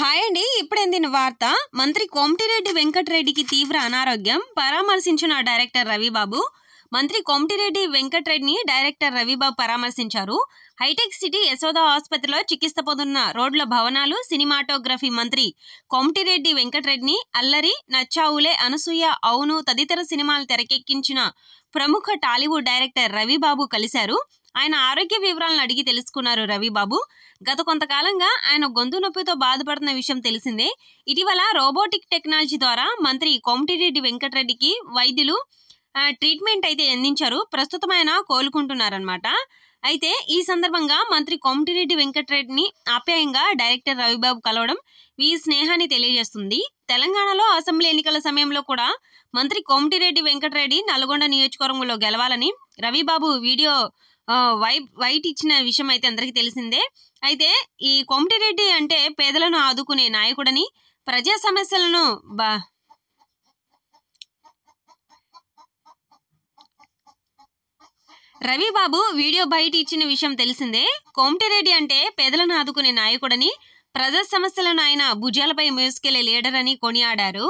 hi అండి ఇప్పుడే వార్త మంత్రి కోమటిరెడ్డి వెంకటరెడ్డికి తీవ్ర అనారోగ్యం పరామర్శించిన డైరెక్టర్ రవిబాబు మంత్రి కోమటిరెడ్డి వెంకటరెడ్డిని డైరెక్టర్ రవిబాబు పరామర్శించారు హైటెక్ సిటీ యశోద ఆసుపత్రిలో చికిత్స పొందున్న రోడ్ల భవనాలు సినిమాటోగ్రఫీ మంత్రి కోమటిరెడ్డి వెంకటరెడ్డిని అల్లరి నచ్చావులే అనసూయ అవును తదితర సినిమాలు తెరకెక్కించిన ప్రముఖ టాలీవుడ్ డైరెక్టర్ రవిబాబు కలిశారు ఆయన ఆరోగ్య వివరాలను అడిగి తెలుసుకున్నారు రవిబాబు గత కొంతకాలంగా ఆయన గొంతు నొప్పితో బాధపడుతున్న విషయం తెలిసిందే ఇటీవల రోబోటిక్ టెక్నాలజీ ద్వారా మంత్రి కోమటిరెడ్డి వెంకటరెడ్డికి వైద్యులు ట్రీట్మెంట్ అయితే అందించారు ప్రస్తుతం ఆయన కోలుకుంటున్నారనమాట అయితే ఈ సందర్భంగా మంత్రి కోమటిరెడ్డి వెంకటరెడ్డిని ఆప్యాయంగా డైరెక్టర్ రవిబాబు కలవడం ఈ స్నేహాన్ని తెలియజేస్తుంది తెలంగాణలో అసెంబ్లీ ఎన్నికల సమయంలో కూడా మంత్రి కోమటిరెడ్డి వెంకటరెడ్డి నల్గొండ నియోజకవర్గంలో గెలవాలని రవిబాబు వీడియో వైట్ వైట్ ఇచ్చిన విషయం అయితే అందరికీ తెలిసిందే అయితే ఈ కోమటిరెడ్డి అంటే పేదలను ఆదుకునే నాయకుడని ప్రజా సమస్యలను బా రవిబాబు వీడియో బయట ఇచ్చిన విషయం తెలిసిందే కోమటిరెడ్డి అంటే పేదలను ఆదుకునే నాయకుడని ప్రజా సమస్యలను ఆయన భుజాలపై మోసుకెళ్లే లీడర్ అని కొనియాడారు